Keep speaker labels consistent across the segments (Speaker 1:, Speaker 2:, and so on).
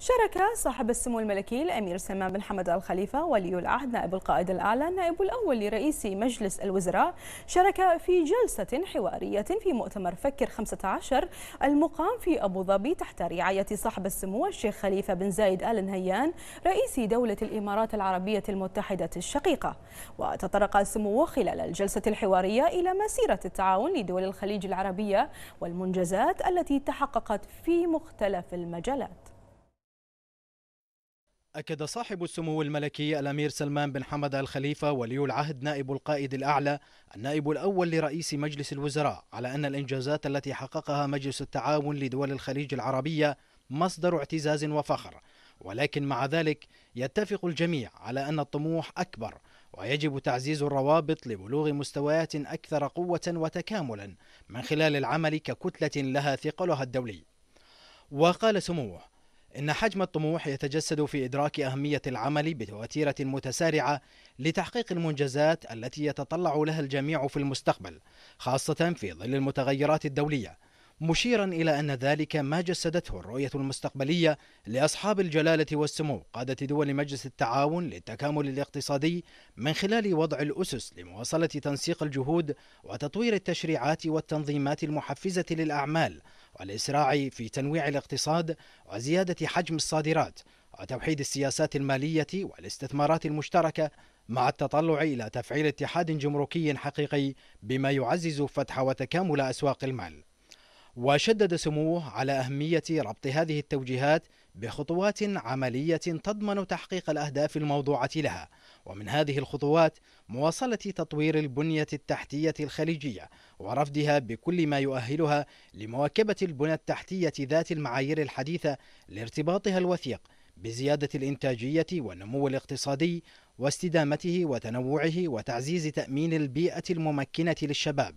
Speaker 1: شارك صاحب السمو الملكي الأمير سلمان بن حمد الخليفه ولي العهد نائب القائد الأعلى النائب الأول لرئيس مجلس الوزراء شارك في جلسة حوارية في مؤتمر فكر 15 المقام في أبو ظبي تحت رعاية صاحب السمو الشيخ خليفة بن زايد آل نهيان رئيس دولة الإمارات العربية المتحدة الشقيقة وتطرق سموه خلال الجلسة الحوارية إلى مسيرة التعاون لدول الخليج العربية والمنجزات التي تحققت في مختلف المجالات أكد صاحب السمو الملكي الأمير سلمان بن حمد آل خليفة ولي العهد نائب القائد الأعلى النائب الأول لرئيس مجلس الوزراء على أن الإنجازات التي حققها مجلس التعاون لدول الخليج العربية مصدر اعتزاز وفخر ولكن مع ذلك يتفق الجميع على أن الطموح أكبر ويجب تعزيز الروابط لبلوغ مستويات أكثر قوة وتكاملا من خلال العمل ككتلة لها ثقلها الدولي وقال سموه إن حجم الطموح يتجسد في إدراك أهمية العمل بوتيرة متسارعة لتحقيق المنجزات التي يتطلع لها الجميع في المستقبل خاصة في ظل المتغيرات الدولية مشيرا إلى أن ذلك ما جسدته الرؤية المستقبلية لأصحاب الجلالة والسمو قادة دول مجلس التعاون للتكامل الاقتصادي من خلال وضع الأسس لمواصلة تنسيق الجهود وتطوير التشريعات والتنظيمات المحفزة للأعمال والإسراع في تنويع الاقتصاد وزيادة حجم الصادرات وتوحيد السياسات المالية والاستثمارات المشتركة مع التطلع إلى تفعيل اتحاد جمركي حقيقي بما يعزز فتح وتكامل أسواق المال وشدد سموه على أهمية ربط هذه التوجيهات بخطوات عملية تضمن تحقيق الأهداف الموضوعة لها ومن هذه الخطوات مواصلة تطوير البنية التحتية الخليجية ورفدها بكل ما يؤهلها لمواكبة البنى التحتية ذات المعايير الحديثة لارتباطها الوثيق بزيادة الإنتاجية والنمو الاقتصادي واستدامته وتنوعه وتعزيز تأمين البيئة الممكنة للشباب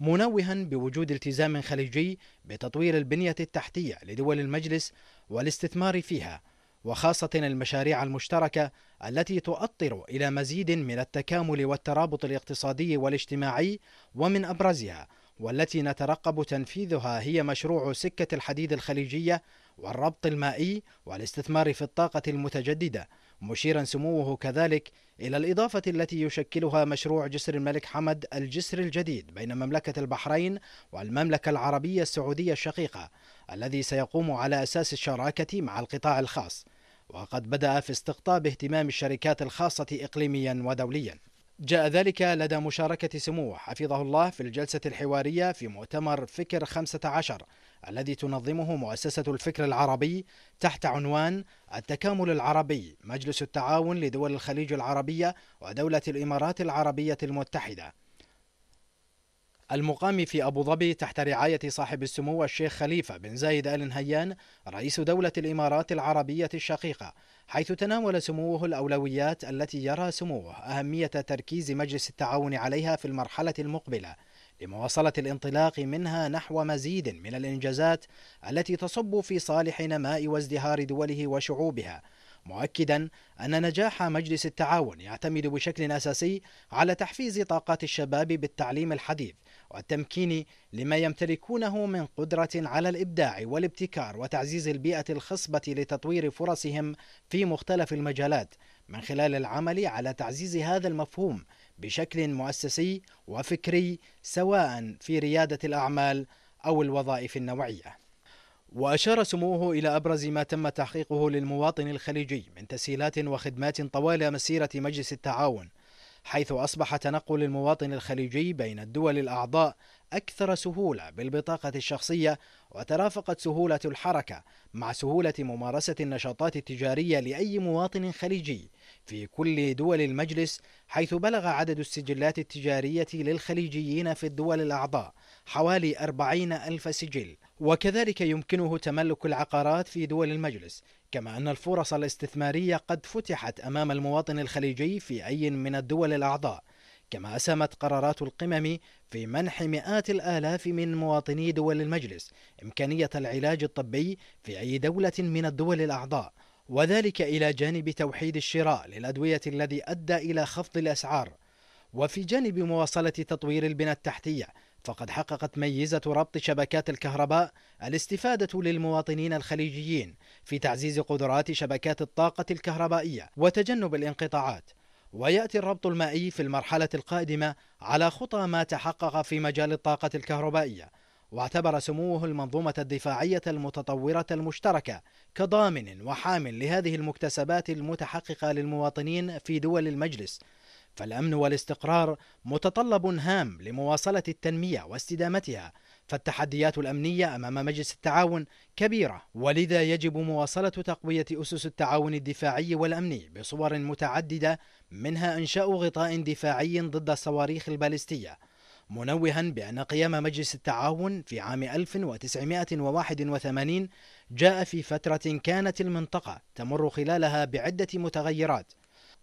Speaker 1: منوها بوجود التزام خليجي بتطوير البنية التحتية لدول المجلس والاستثمار فيها وخاصة المشاريع المشتركة التي تؤطر إلى مزيد من التكامل والترابط الاقتصادي والاجتماعي ومن أبرزها والتي نترقب تنفيذها هي مشروع سكة الحديد الخليجية والربط المائي والاستثمار في الطاقة المتجددة مشيرا سموه كذلك إلى الإضافة التي يشكلها مشروع جسر الملك حمد الجسر الجديد بين مملكة البحرين والمملكة العربية السعودية الشقيقة الذي سيقوم على أساس الشراكة مع القطاع الخاص وقد بدأ في استقطاب اهتمام الشركات الخاصة إقليميا ودوليا جاء ذلك لدى مشاركة سموه حفظه الله في الجلسة الحوارية في مؤتمر فكر 15 الذي تنظمه مؤسسة الفكر العربي تحت عنوان التكامل العربي مجلس التعاون لدول الخليج العربية ودولة الإمارات العربية المتحدة المقام في أبو ظبي تحت رعاية صاحب السمو الشيخ خليفة بن زايد آل نهيان رئيس دولة الإمارات العربية الشقيقة حيث تناول سموه الأولويات التي يرى سموه أهمية تركيز مجلس التعاون عليها في المرحلة المقبلة لمواصلة الانطلاق منها نحو مزيد من الإنجازات التي تصب في صالح نماء وازدهار دوله وشعوبها مؤكدا أن نجاح مجلس التعاون يعتمد بشكل أساسي على تحفيز طاقات الشباب بالتعليم الحديث والتمكين لما يمتلكونه من قدرة على الإبداع والابتكار وتعزيز البيئة الخصبة لتطوير فرصهم في مختلف المجالات من خلال العمل على تعزيز هذا المفهوم بشكل مؤسسي وفكري سواء في ريادة الأعمال أو الوظائف النوعية. وأشار سموه إلى أبرز ما تم تحقيقه للمواطن الخليجي من تسهيلات وخدمات طوال مسيرة مجلس التعاون حيث أصبح تنقل المواطن الخليجي بين الدول الأعضاء أكثر سهولة بالبطاقة الشخصية وترافقت سهولة الحركة مع سهولة ممارسة النشاطات التجارية لأي مواطن خليجي في كل دول المجلس حيث بلغ عدد السجلات التجارية للخليجيين في الدول الأعضاء حوالي 40 ألف سجل وكذلك يمكنه تملك العقارات في دول المجلس كما أن الفرص الاستثمارية قد فتحت أمام المواطن الخليجي في أي من الدول الأعضاء كما أسهمت قرارات القمم في منح مئات الآلاف من مواطني دول المجلس إمكانية العلاج الطبي في أي دولة من الدول الأعضاء وذلك إلى جانب توحيد الشراء للأدوية الذي أدى إلى خفض الأسعار وفي جانب مواصلة تطوير البنى التحتية فقد حققت ميزة ربط شبكات الكهرباء الاستفادة للمواطنين الخليجيين في تعزيز قدرات شبكات الطاقة الكهربائية وتجنب الانقطاعات ويأتي الربط المائي في المرحلة القادمة على خطى ما تحقق في مجال الطاقة الكهربائية واعتبر سموه المنظومة الدفاعية المتطورة المشتركة كضامن وحامل لهذه المكتسبات المتحققة للمواطنين في دول المجلس فالامن والاستقرار متطلب هام لمواصله التنميه واستدامتها فالتحديات الامنيه امام مجلس التعاون كبيره ولذا يجب مواصله تقويه اسس التعاون الدفاعي والامني بصور متعدده منها انشاء غطاء دفاعي ضد الصواريخ البالستيه منوها بأن قيام مجلس التعاون في عام 1981 جاء في فترة كانت المنطقة تمر خلالها بعدة متغيرات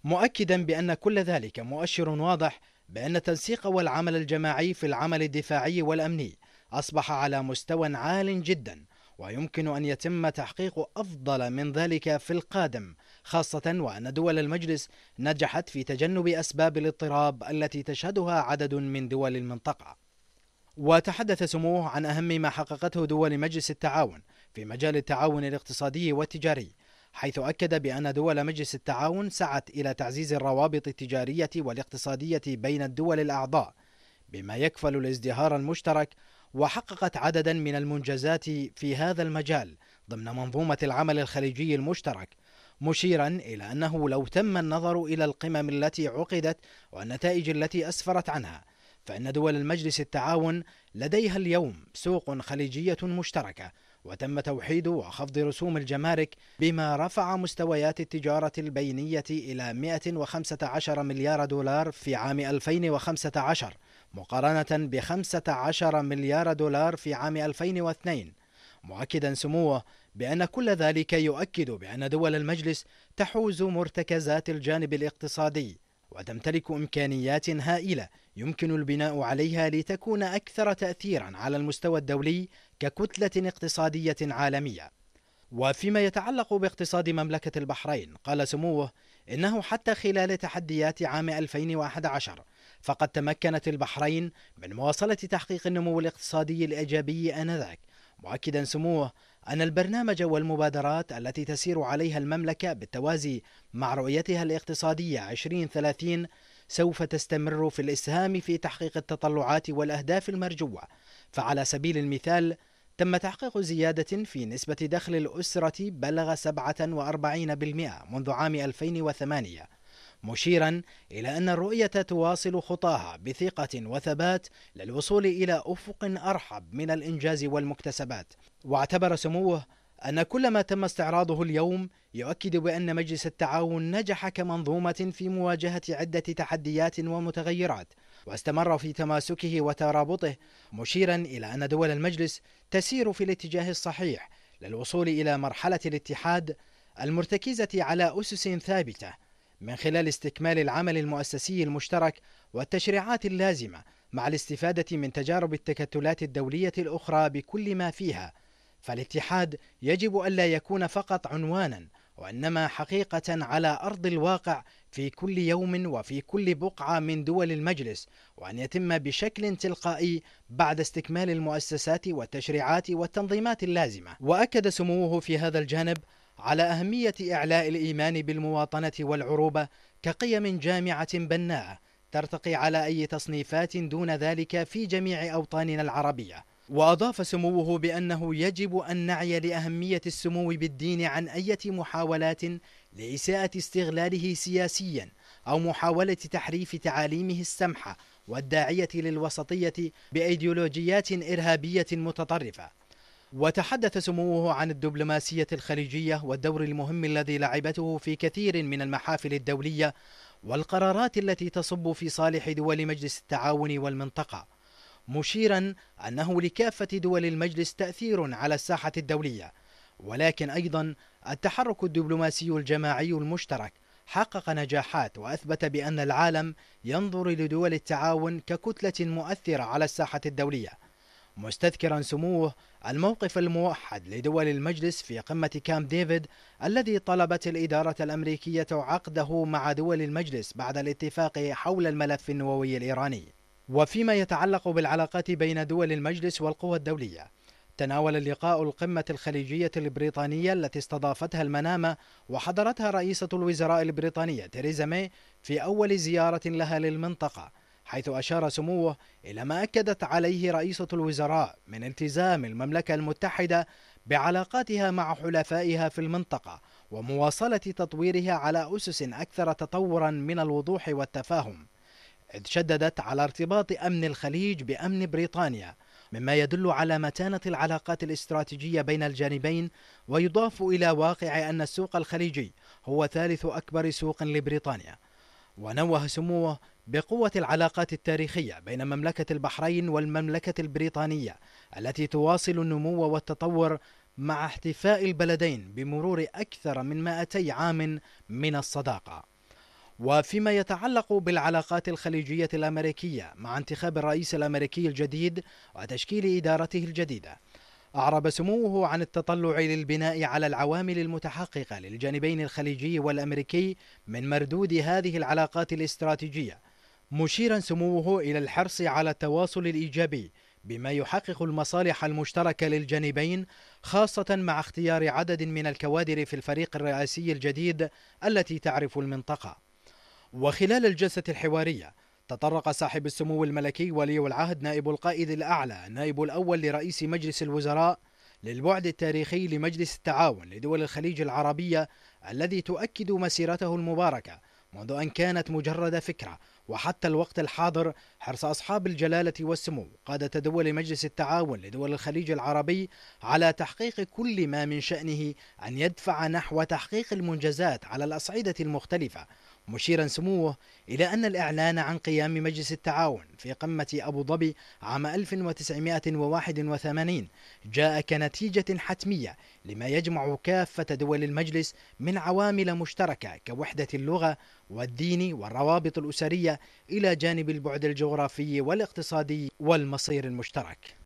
Speaker 1: مؤكدا بأن كل ذلك مؤشر واضح بأن التنسيق والعمل الجماعي في العمل الدفاعي والأمني أصبح على مستوى عال جدا ويمكن أن يتم تحقيق أفضل من ذلك في القادم خاصة وأن دول المجلس نجحت في تجنب أسباب الاضطراب التي تشهدها عدد من دول المنطقة وتحدث سموه عن أهم ما حققته دول مجلس التعاون في مجال التعاون الاقتصادي والتجاري حيث أكد بأن دول مجلس التعاون سعت إلى تعزيز الروابط التجارية والاقتصادية بين الدول الأعضاء بما يكفل الازدهار المشترك وحققت عددا من المنجزات في هذا المجال ضمن منظومة العمل الخليجي المشترك مشيرا إلى أنه لو تم النظر إلى القمم التي عقدت والنتائج التي أسفرت عنها فإن دول المجلس التعاون لديها اليوم سوق خليجية مشتركة وتم توحيد وخفض رسوم الجمارك بما رفع مستويات التجارة البينية إلى 115 مليار دولار في عام 2015 مقارنة ب 15 مليار دولار في عام 2002 مؤكدا سموه بأن كل ذلك يؤكد بأن دول المجلس تحوز مرتكزات الجانب الاقتصادي وتمتلك إمكانيات هائلة يمكن البناء عليها لتكون أكثر تأثيرا على المستوى الدولي ككتلة اقتصادية عالمية وفيما يتعلق باقتصاد مملكة البحرين قال سموه إنه حتى خلال تحديات عام 2011 فقد تمكنت البحرين من مواصلة تحقيق النمو الاقتصادي الإيجابي آنذاك مؤكدا سموه أن البرنامج والمبادرات التي تسير عليها المملكة بالتوازي مع رؤيتها الاقتصادية 2030 سوف تستمر في الإسهام في تحقيق التطلعات والأهداف المرجوة فعلى سبيل المثال تم تحقيق زيادة في نسبة دخل الأسرة بلغ 47% منذ عام 2008 مشيرا إلى أن الرؤية تواصل خطاها بثقة وثبات للوصول إلى أفق أرحب من الإنجاز والمكتسبات واعتبر سموه أن كل ما تم استعراضه اليوم يؤكد بأن مجلس التعاون نجح كمنظومة في مواجهة عدة تحديات ومتغيرات واستمر في تماسكه وترابطه مشيرا إلى أن دول المجلس تسير في الاتجاه الصحيح للوصول إلى مرحلة الاتحاد المرتكزة على أسس ثابتة من خلال استكمال العمل المؤسسي المشترك والتشريعات اللازمة مع الاستفادة من تجارب التكتلات الدولية الأخرى بكل ما فيها فالاتحاد يجب ألا يكون فقط عنوانا وإنما حقيقة على أرض الواقع في كل يوم وفي كل بقعة من دول المجلس وأن يتم بشكل تلقائي بعد استكمال المؤسسات والتشريعات والتنظيمات اللازمة وأكد سموه في هذا الجانب على أهمية إعلاء الإيمان بالمواطنة والعروبة كقيم جامعة بناءة ترتقي على أي تصنيفات دون ذلك في جميع أوطاننا العربية وأضاف سموه بأنه يجب أن نعي لأهمية السمو بالدين عن أي محاولات لإساءة استغلاله سياسيا أو محاولة تحريف تعاليمه السمحة والداعية للوسطية بأيديولوجيات إرهابية متطرفة وتحدث سموه عن الدبلوماسية الخليجية والدور المهم الذي لعبته في كثير من المحافل الدولية والقرارات التي تصب في صالح دول مجلس التعاون والمنطقة مشيرا أنه لكافة دول المجلس تأثير على الساحة الدولية ولكن أيضا التحرك الدبلوماسي الجماعي المشترك حقق نجاحات وأثبت بأن العالم ينظر لدول التعاون ككتلة مؤثرة على الساحة الدولية مستذكرا سموه الموقف الموحد لدول المجلس في قمة كام ديفيد الذي طلبت الإدارة الأمريكية عقده مع دول المجلس بعد الاتفاق حول الملف النووي الإيراني وفيما يتعلق بالعلاقات بين دول المجلس والقوى الدولية تناول اللقاء القمة الخليجية البريطانية التي استضافتها المنامة وحضرتها رئيسة الوزراء البريطانية تيريزا ماي في أول زيارة لها للمنطقة حيث أشار سموه إلى ما أكدت عليه رئيسة الوزراء من التزام المملكة المتحدة بعلاقاتها مع حلفائها في المنطقة ومواصلة تطويرها على أسس أكثر تطورا من الوضوح والتفاهم إذ شددت على ارتباط أمن الخليج بأمن بريطانيا مما يدل على متانة العلاقات الاستراتيجية بين الجانبين ويضاف إلى واقع أن السوق الخليجي هو ثالث أكبر سوق لبريطانيا ونوه سموه بقوة العلاقات التاريخية بين مملكة البحرين والمملكة البريطانية التي تواصل النمو والتطور مع احتفاء البلدين بمرور أكثر من 200 عام من الصداقة وفيما يتعلق بالعلاقات الخليجية الأمريكية مع انتخاب الرئيس الأمريكي الجديد وتشكيل إدارته الجديدة أعرب سموه عن التطلع للبناء على العوامل المتحققة للجانبين الخليجي والأمريكي من مردود هذه العلاقات الاستراتيجية مشيرا سموه إلى الحرص على التواصل الإيجابي بما يحقق المصالح المشتركة للجانبين خاصة مع اختيار عدد من الكوادر في الفريق الرئاسي الجديد التي تعرف المنطقة وخلال الجلسة الحوارية تطرق صاحب السمو الملكي ولي العهد نائب القائد الأعلى النائب الأول لرئيس مجلس الوزراء للبعد التاريخي لمجلس التعاون لدول الخليج العربية الذي تؤكد مسيرته المباركة منذ أن كانت مجرد فكرة وحتى الوقت الحاضر حرص أصحاب الجلالة والسمو قادة دول مجلس التعاون لدول الخليج العربي على تحقيق كل ما من شأنه أن يدفع نحو تحقيق المنجزات على الأصعدة المختلفة مشيرا سموه إلى أن الإعلان عن قيام مجلس التعاون في قمة أبو ظبي عام 1981 جاء كنتيجة حتمية لما يجمع كافة دول المجلس من عوامل مشتركة كوحدة اللغة والدين والروابط الأسرية إلى جانب البعد الجغرافي والاقتصادي والمصير المشترك